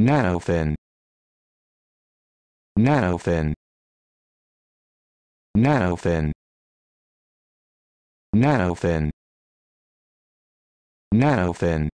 nanofin nanofin nanofin nanofin nanofin